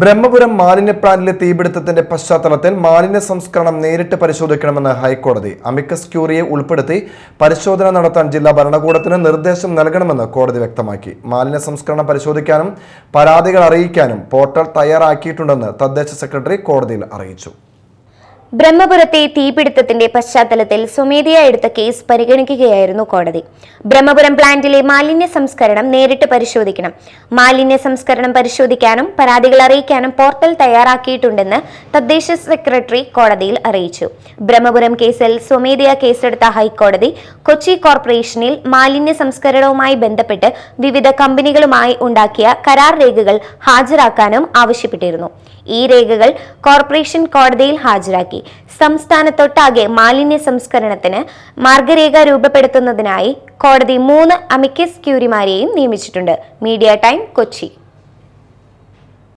ബ്രഹ്മപുരം മാലിന്യ പ്ലാന്റിലെ തീപിടുത്തത്തിന്റെ പശ്ചാത്തലത്തിൽ മാലിന്യ സംസ്കരണം നേരിട്ട് പരിശോധിക്കണമെന്ന് ഹൈക്കോടതി അമിക്കസ് ക്യൂറിയെ ഉൾപ്പെടുത്തി പരിശോധന നടത്താൻ ജില്ലാ ഭരണകൂടത്തിന് നിർദ്ദേശം നൽകണമെന്ന് കോടതി വ്യക്തമാക്കി മാലിന്യ സംസ്കരണം പരിശോധിക്കാനും പരാതികൾ അറിയിക്കാനും പോർട്ടൽ തയ്യാറാക്കിയിട്ടുണ്ടെന്ന് തദ്ദേശ സെക്രട്ടറി കോടതിയിൽ അറിയിച്ചു ബ്രഹ്മപുരത്തെ തീപിടുത്തത്തിന്റെ പശ്ചാത്തലത്തിൽ സ്വമേധയാ എടുത്ത കേസ് പരിഗണിക്കുകയായിരുന്നു കോടതി ബ്രഹ്മപുരം പ്ലാന്റിലെ മാലിന്യ സംസ്കരണം നേരിട്ട് പരിശോധിക്കണം മാലിന്യ സംസ്കരണം പരിശോധിക്കാനും പരാതികൾ അറിയിക്കാനും പോർട്ടൽ തയ്യാറാക്കിയിട്ടുണ്ടെന്ന് തദ്ദേശ സെക്രട്ടറി കോടതിയിൽ അറിയിച്ചു ബ്രഹ്മപുരം കേസിൽ സ്വമേധയാ കേസെടുത്ത ഹൈക്കോടതി കൊച്ചി കോർപ്പറേഷനിൽ മാലിന്യ സംസ്കരണവുമായി ബന്ധപ്പെട്ട് വിവിധ കമ്പനികളുമായി ഉണ്ടാക്കിയ കരാർ രേഖകൾ ഹാജരാക്കാനും ആവശ്യപ്പെട്ടിരുന്നു ഈ രേഖകൾ കോർപ്പറേഷൻ കോടതിയിൽ ഹാജരാക്കി നടപ്പാക്കി സംസ്ഥാനത്തൊട്ടാകെ മാലിന്യ സംസ്കരണത്തിന് മാർഗരേഖ രൂപപ്പെടുത്തുന്നതിനായി കോടതി മൂന്ന് അമിക്കസ് ക്യൂരിമാരെയും നിയമിച്ചിട്ടുണ്ട് മീഡിയ ടൈം കൊച്ചി